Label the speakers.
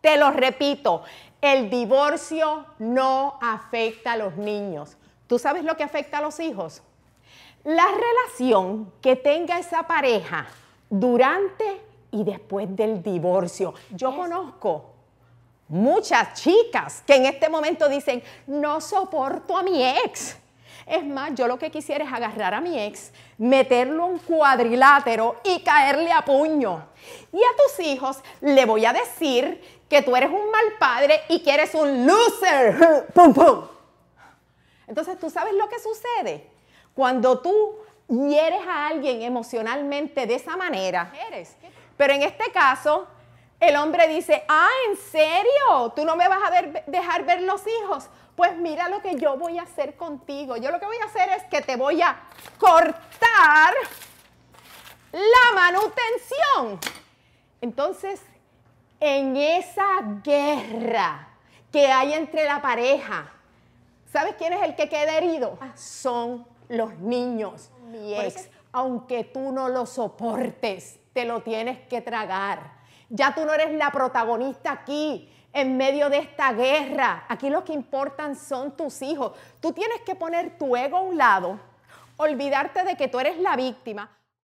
Speaker 1: Te lo repito, el divorcio no afecta a los niños. ¿Tú sabes lo que afecta a los hijos? La relación que tenga esa pareja durante y después del divorcio. Yo conozco muchas chicas que en este momento dicen, no soporto a mi ex es más, yo lo que quisiera es agarrar a mi ex, meterlo en cuadrilátero y caerle a puño. Y a tus hijos le voy a decir que tú eres un mal padre y que eres un loser. ¡Pum, pum! Entonces, ¿tú sabes lo que sucede? Cuando tú hieres a alguien emocionalmente de esa manera, eres. Pero en este caso, el hombre dice, ah, ¿en serio? ¿Tú no me vas a dejar ver los hijos? Pues mira lo que yo voy a hacer contigo. Yo lo que voy a hacer es que te voy a cortar la manutención. Entonces, en esa guerra que hay entre la pareja, ¿sabes quién es el que queda herido? Ah. Son los niños. Mi ex, aunque tú no lo soportes, te lo tienes que tragar ya tú no eres la protagonista aquí en medio de esta guerra. Aquí lo que importan son tus hijos. Tú tienes que poner tu ego a un lado, olvidarte de que tú eres la víctima.